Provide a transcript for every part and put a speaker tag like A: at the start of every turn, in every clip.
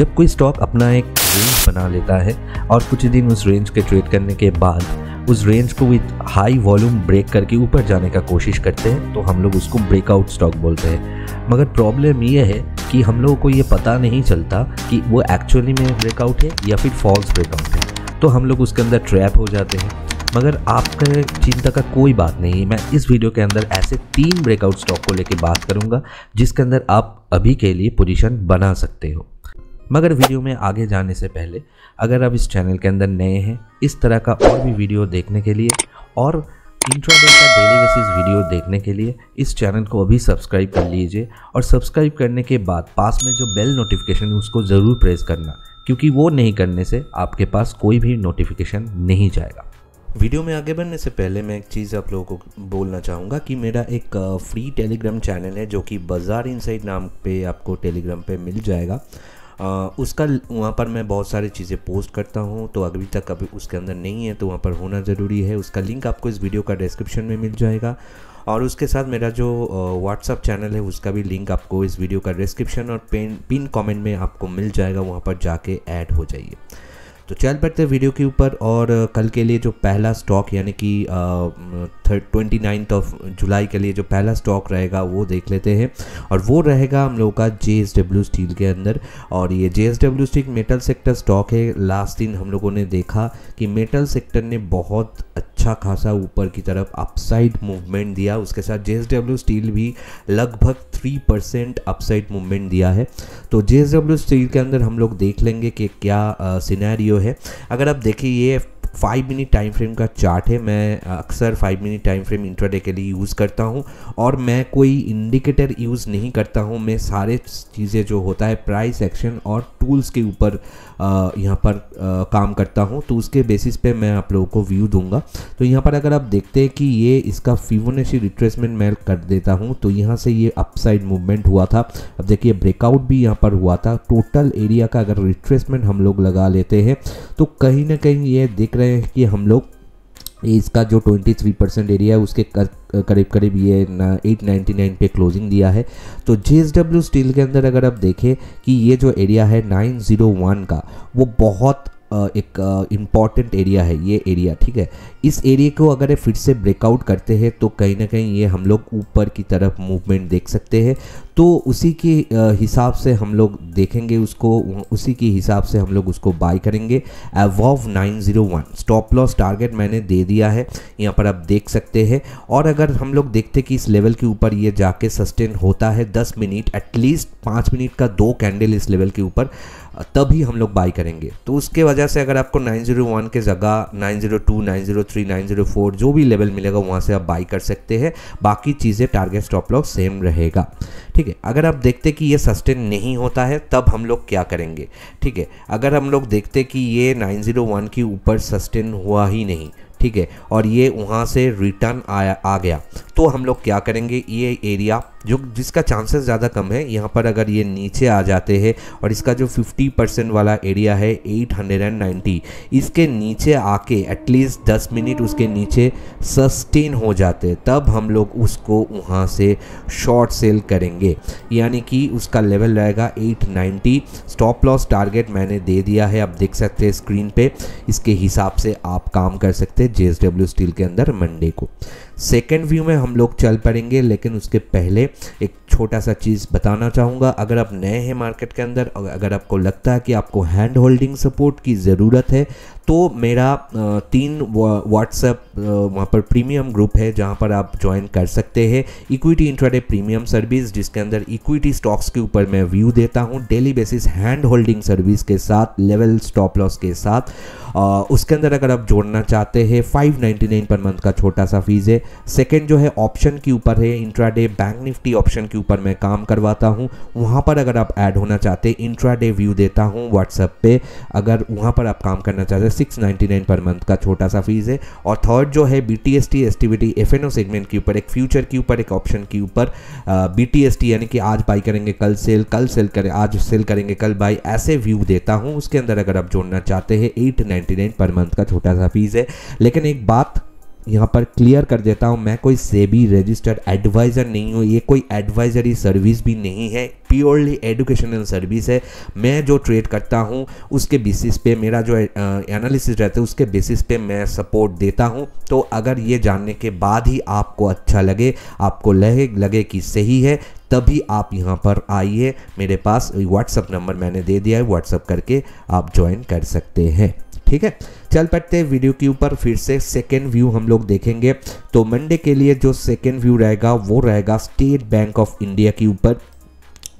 A: जब कोई स्टॉक अपना एक रेंज बना लेता है और कुछ दिन उस रेंज के ट्रेड करने के बाद उस रेंज को विद हाई वॉल्यूम ब्रेक करके ऊपर जाने का कोशिश करते हैं तो हम लोग उसको ब्रेकआउट स्टॉक बोलते हैं मगर प्रॉब्लम ये है कि हम लोगों को ये पता नहीं चलता कि वो एक्चुअली में ब्रेकआउट है या फिर फॉल्स ब्रेकआउट है तो हम लोग उसके अंदर ट्रैप हो जाते हैं मगर आपके चिंता का कोई बात नहीं मैं इस वीडियो के अंदर ऐसे तीन ब्रेकआउट स्टॉक को लेकर बात करूंगा जिसके अंदर आप अभी के लिए पोजीशन बना सकते हो मगर वीडियो में आगे जाने से पहले अगर आप इस चैनल के अंदर नए हैं इस तरह का और भी वीडियो देखने के लिए और इंट्रोडे का डेली बेसिस वीडियो देखने के लिए इस चैनल को अभी सब्सक्राइब कर लीजिए और सब्सक्राइब करने के बाद पास में जो बेल नोटिफिकेशन है उसको ज़रूर प्रेस करना क्योंकि वो नहीं करने से आपके पास कोई भी नोटिफिकेशन नहीं जाएगा वीडियो में आगे बढ़ने से पहले मैं एक चीज़ आप लोगों को बोलना चाहूँगा कि मेरा एक फ्री टेलीग्राम चैनल है जो कि बाज़ार इनसाइड नाम पे आपको टेलीग्राम पे मिल जाएगा उसका वहाँ पर मैं बहुत सारी चीज़ें पोस्ट करता हूँ तो अभी तक अभी उसके अंदर नहीं है तो वहाँ पर होना ज़रूरी है उसका लिंक आपको इस वीडियो का डिस्क्रिप्शन में मिल जाएगा और उसके साथ मेरा जो व्हाट्सअप चैनल है उसका भी लिंक आपको इस वीडियो का डिस्क्रिप्शन और पिन पिन कमेंट में आपको मिल जाएगा वहाँ पर जाके ऐड हो जाइए तो चल पड़ते हैं वीडियो के ऊपर और कल के लिए जो पहला स्टॉक यानी कि ट्वेंटी नाइन्थ ऑफ जुलाई के लिए जो पहला स्टॉक रहेगा वो देख लेते हैं और वो रहेगा हम लोगों का जे स्टील के अंदर और ये J steel metal sector stock है लास्ट दिन हम लोगों ने देखा कि मेटल सेक्टर ने बहुत अच्छा खासा ऊपर की तरफ अपसाइड मूवमेंट दिया उसके साथ जे स्टील भी लगभग थ्री परसेंट अपसाइड मूवमेंट दिया है तो जे स्टील के अंदर हम लोग देख लेंगे कि क्या सिनेरियो है अगर आप देखिए ये फाइव मिनट टाइम फ्रेम का चार्ट है मैं अक्सर five minute time frame intraday के लिए यूज़ करता हूँ और मैं कोई इंडिकेटर यूज़ नहीं करता हूँ मैं सारे चीज़ें जो होता है प्राइस एक्शन और टूल्स के ऊपर यहाँ पर आ, काम करता हूँ तो उसके बेसिस पे मैं आप लोगों को व्यू दूंगा तो यहाँ पर अगर आप देखते हैं कि ये इसका फिवोनेशी रिट्रेसमेंट मैं कर देता हूँ तो यहाँ से ये अपसाइड मूवमेंट हुआ था अब देखिए ब्रेकआउट भी यहाँ पर हुआ था टोटल एरिया का अगर रिट्रेसमेंट हम लोग लगा लेते हैं तो कहीं ना कहीं ये देख रहे हैं कि हम लोग इसका जो 23 परसेंट एरिया है उसके करीब करीब ये ना एट पे क्लोजिंग दिया है तो जे स्टील के अंदर अगर आप देखें कि ये जो एरिया है 901 का वो बहुत एक इम्पॉर्टेंट एरिया है ये एरिया ठीक है इस एरिया को अगर फिर से ब्रेकआउट करते हैं तो कहीं ना कहीं ये हम लोग ऊपर की तरफ मूवमेंट देख सकते हैं तो उसी के हिसाब से हम लोग देखेंगे उसको उसी के हिसाब से हम लोग उसको बाई करेंगे एवॉव 901 स्टॉप लॉस टारगेट मैंने दे दिया है यहाँ पर आप देख सकते हैं और अगर हम लोग देखते कि इस लेवल के ऊपर ये जाके सस्टेन होता है 10 मिनट एटलीस्ट पाँच मिनट का दो कैंडल इस लेवल के ऊपर तभी हम लोग बाई करेंगे तो उसके वजह से अगर आपको 901 के जगह 902, 903, 904 जो भी लेवल मिलेगा वहाँ से आप बाई कर सकते हैं बाकी चीज़ें टारगेट स्टॉप लॉस सेम रहेगा ठीक है अगर आप देखते कि ये सस्टेन नहीं होता है तब हम लोग क्या करेंगे ठीक है अगर हम लोग देखते कि ये 901 के ऊपर सस्टेन हुआ ही नहीं ठीक है और ये वहाँ से रिटर्न आया आ गया तो हम लोग क्या करेंगे ये एरिया जो जिसका चांसेस ज़्यादा कम है यहाँ पर अगर ये नीचे आ जाते हैं और इसका जो 50 परसेंट वाला एरिया है 890 इसके नीचे आके एटलीस्ट 10 मिनट उसके नीचे सस्टेन हो जाते तब हम लोग उसको वहाँ से शॉर्ट सेल करेंगे यानी कि उसका लेवल रहेगा 890 स्टॉप लॉस टारगेट मैंने दे दिया है आप देख सकते हैं स्क्रीन पर इसके हिसाब से आप काम कर सकते जेएसडब्ल्यू स्टील के अंदर मंडे को सेकेंड व्यू में हम लोग चल पड़ेंगे लेकिन उसके पहले एक छोटा सा चीज़ बताना चाहूँगा अगर आप नए हैं मार्केट के अंदर अगर आपको लगता है कि आपको हैंड होल्डिंग सपोर्ट की ज़रूरत है तो मेरा तीन व्हाट्सएप वहाँ पर प्रीमियम ग्रुप है जहाँ पर आप ज्वाइन कर सकते हैं इक्विटी इंट्राडे प्रीमियम सर्विस जिसके अंदर इक्विटी स्टॉक्स के ऊपर मैं व्यू देता हूँ daily basis hand holding service के साथ लेवल स्टॉप लॉस के साथ उसके अंदर अगर आप जोड़ना चाहते हैं 599 पर मंथ का छोटा सा फीस है सेकेंड जो है ऑप्शन के ऊपर है इंट्राडे बैंक निफ्टी ऑप्शन के ऊपर मैं काम करवाता हूँ वहाँ पर अगर आप ऐड होना चाहते हैं इंट्राडे व्यू देता हूँ व्हाट्सएप पे अगर वहाँ पर आप काम करना चाहते हैं six ninety nine per month का छोटा सा फीस है और थर्ड जो है B T S T S T B F N O segment के ऊपर एक फ्यूचर के ऊपर एक ऑप्शन के ऊपर बी टी एस टी यानी कि आज बाई करेंगे कल सेल कल सेल करें आज सेल करेंगे कल बाई ऐसे व्यू देता हूँ उसके अंदर अगर आप जोड़ना चाहते हैं eight ninety nine per month का छोटा सा फीस है लेकिन एक बात यहाँ पर क्लियर कर देता हूँ मैं कोई सेबी रजिस्टर्ड एडवाइज़र नहीं हूँ ये कोई एडवाइजरी सर्विस भी नहीं है प्योरली एजुकेशनल सर्विस है मैं जो ट्रेड करता हूँ उसके बेसिस पे मेरा जो एनालिसिस रहता है उसके बेसिस पे मैं सपोर्ट देता हूँ तो अगर ये जानने के बाद ही आपको अच्छा लगे आपको लगे लगे कि सही है तभी आप यहाँ पर आइए मेरे पास व्हाट्सअप नंबर मैंने दे दिया है व्हाट्सअप करके आप ज्वाइन कर सकते हैं ठीक है चल पड़ते हैं वीडियो के ऊपर फिर से सेकेंड व्यू हम लोग देखेंगे तो मंडे के लिए जो सेकेंड व्यू रहेगा वो रहेगा स्टेट बैंक ऑफ इंडिया के ऊपर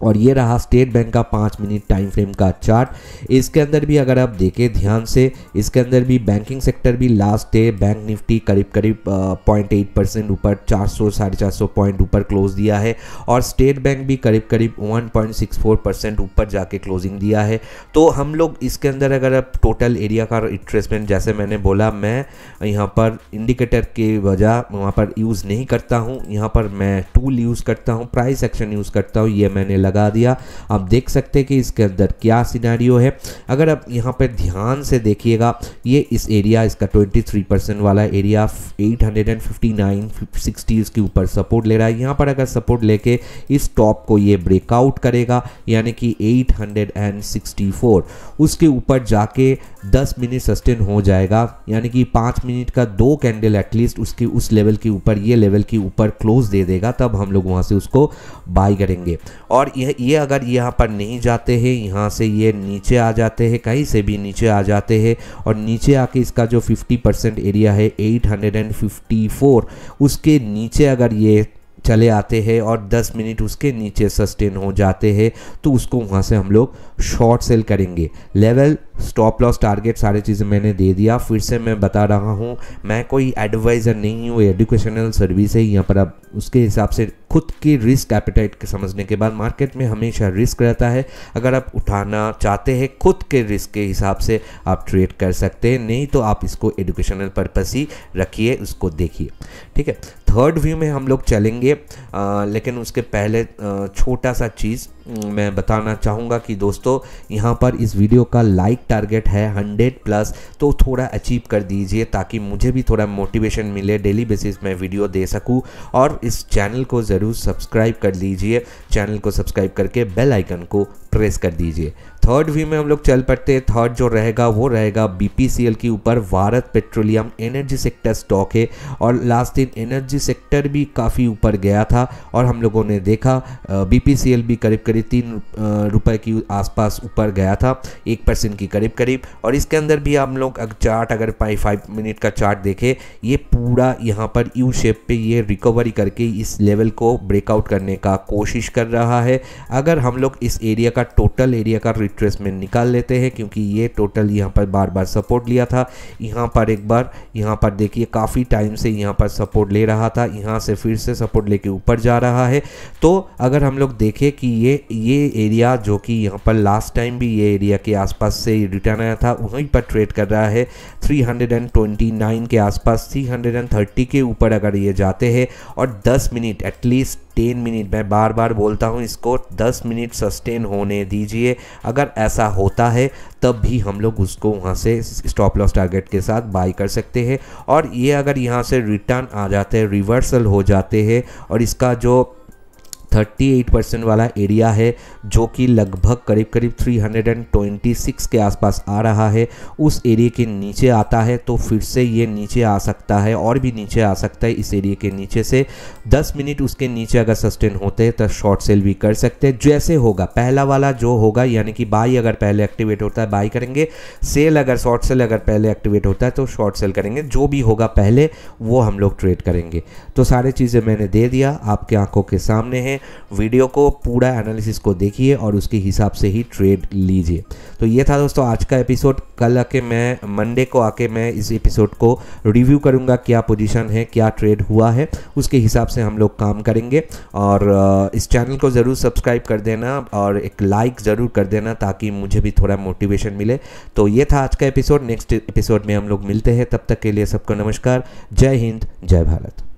A: और ये रहा स्टेट बैंक का पाँच मिनट टाइम फ्रेम का चार्ट इसके अंदर भी अगर आप देखें ध्यान से इसके अंदर भी बैंकिंग सेक्टर भी लास्ट डे बैंक निफ्टी करीब करीब पॉइंट एट परसेंट ऊपर चार सौ साढ़े चार सौ पॉइंट ऊपर क्लोज दिया है और स्टेट बैंक भी करीब करीब one point six four percent ऊपर जाके क्लोजिंग दिया है तो हम लोग इसके अंदर अगर आप टोटल एरिया का इंटरेस्टमेंट जैसे मैंने बोला मैं यहाँ पर इंडिकेटर के वजह वहाँ पर यूज़ नहीं करता हूँ यहाँ पर मैं टूल यूज़ करता हूँ प्राइस एक्शन यूज़ करता हूँ ये मैंने लगा दिया आप देख सकते हैं कि इसके अंदर क्या सिनेरियो है अगर आप यहाँ पर ध्यान से देखिएगा ये इस एरिया इसका 23 परसेंट वाला एरिया 859 60 के ऊपर सपोर्ट ले रहा है यहाँ पर अगर सपोर्ट लेके इस टॉप को ये ब्रेकआउट करेगा यानी कि 864 उसके ऊपर जाके 10 मिनट सस्टेन हो जाएगा यानी कि 5 मिनट का दो कैंडल एटलीस्ट उसके उस लेवल के ऊपर ये लेवल के ऊपर क्लोज दे देगा तब हम लोग वहाँ से उसको बाई करेंगे और ये ये अगर यहाँ पर नहीं जाते हैं यहाँ से ये नीचे आ जाते हैं कहीं से भी नीचे आ जाते हैं और नीचे आके इसका जो 50 परसेंट एरिया है 854 उसके नीचे अगर ये चले आते हैं और 10 मिनट उसके नीचे सस्टेन हो जाते हैं तो उसको वहाँ से हम लोग शॉर्ट सेल करेंगे लेवल स्टॉप लॉस टारगेट सारी चीज़ें मैंने दे दिया फिर से मैं बता रहा हूँ मैं कोई एडवाइज़र नहीं हूँ एजुकेशनल सर्विस है यहाँ पर आप उसके हिसाब से खुद की रिस्क कैपिटाइट के समझने के बाद मार्केट में हमेशा रिस्क रहता है अगर आप उठाना चाहते हैं खुद के रिस्क के हिसाब से आप ट्रेड कर सकते हैं नहीं तो आप इसको एजुकेशनल पर्पज़ ही रखिए उसको देखिए ठीक है थर्ड व्यू में हम लोग चलेंगे आ, लेकिन उसके पहले आ, छोटा सा चीज़ हम्म, मैं बताना चाहूँगा कि दोस्तों यहाँ पर इस वीडियो का लाइक टारगेट है हंड्रेड प्लस तो थोड़ा अचीव कर दीजिए ताकि मुझे भी थोड़ा मोटिवेशन मिले डेली बेसिस में वीडियो दे सकूँ और इस चैनल को ज़रूर सब्सक्राइब कर लीजिए चैनल को सब्सक्राइब करके बेल आइकन को प्रेस कर दीजिए थर्ड व्यू में हम लोग चल पड़ते हैं थर्ड जो रहेगा वो रहेगा बी के ऊपर Bharat Petroleum energy sector stock है और लास्ट दिन एनर्जी सेक्टर भी काफ़ी ऊपर गया था और हम लोगों ने देखा बी भी करीब करीब साढ़े तीन रुपए की आसपास ऊपर गया था एक परसेंट की करीब करीब और इसके अंदर भी हम लोग चार्ट अगर पाई फाइव मिनट का चार्ट देखें ये पूरा यहाँ पर यू शेप पे ये रिकवरी करके इस लेवल को ब्रेकआउट करने का कोशिश कर रहा है अगर हम लोग इस एरिया का टोटल एरिया का रिट्रेसमेंट निकाल लेते हैं क्योंकि ये टोटल यहाँ पर बार बार सपोर्ट लिया था यहाँ पर एक बार यहाँ पर देखिए काफ़ी टाइम से यहाँ पर सपोर्ट ले रहा था यहाँ से फिर से सपोर्ट लेके ऊपर जा रहा है तो अगर हम लोग देखें कि ये ये एरिया जो कि यहाँ पर लास्ट टाइम भी ये एरिया के आसपास से रिटर्न आया था वहीं पर ट्रेड कर रहा है 329 के आसपास 330 के ऊपर अगर ये जाते हैं और 10 मिनट एटलीस्ट टेन मिनट मैं बार बार बोलता हूँ इसको दस मिनट सस्टेन होने दीजिए अगर ऐसा होता है तब भी हम लोग उसको वहाँ से स्टॉप लॉस टारगेट के साथ बाई कर सकते हैं और ये अगर यहाँ से रिटर्न आ जाते हैं रिवर्सल हो जाते हैं और इसका जो 38 परसेंट वाला एरिया है जो कि लगभग करीब करीब 326 के आसपास आ रहा है उस एरिया के नीचे आता है तो फिर से ये नीचे आ सकता है और भी नीचे आ सकता है इस एरिया के नीचे से 10 मिनट उसके नीचे अगर सस्टेन होते हैं तो शॉर्ट सेल भी कर सकते हैं जैसे होगा पहला वाला जो होगा यानी कि बाई अगर पहले एक्टिवेट होता है बाई करेंगे सेल अगर शॉर्ट सेल अगर पहले एक्टिवेट होता है तो शॉर्ट सेल करेंगे जो भी होगा पहले वो हम लोग ट्रेड करेंगे तो सारे चीज़ें मैंने दे दिया आपके आंखों के सामने है वीडियो को पूरा एनालिसिस को देखिए और उसके हिसाब से ही ट्रेड लीजिए तो ये था दोस्तों आज का एपिसोड कल आके मैं मंडे को आके मैं इस एपिसोड को रिव्यू करूँगा क्या पोजिशन है क्या ट्रेड हुआ है उसके हिसाब से हम लोग काम करेंगे और इस चैनल को ज़रूर सब्सक्राइब कर देना और एक लाइक ज़रूर कर देना ताकि मुझे भी थोड़ा मोटिवेशन मिले तो ये था आज का एपिसोड नेक्स्ट एपिसोड में हम लोग मिलते हैं तब तक के लिए सबको नमस्कार जय हिंद जय भारत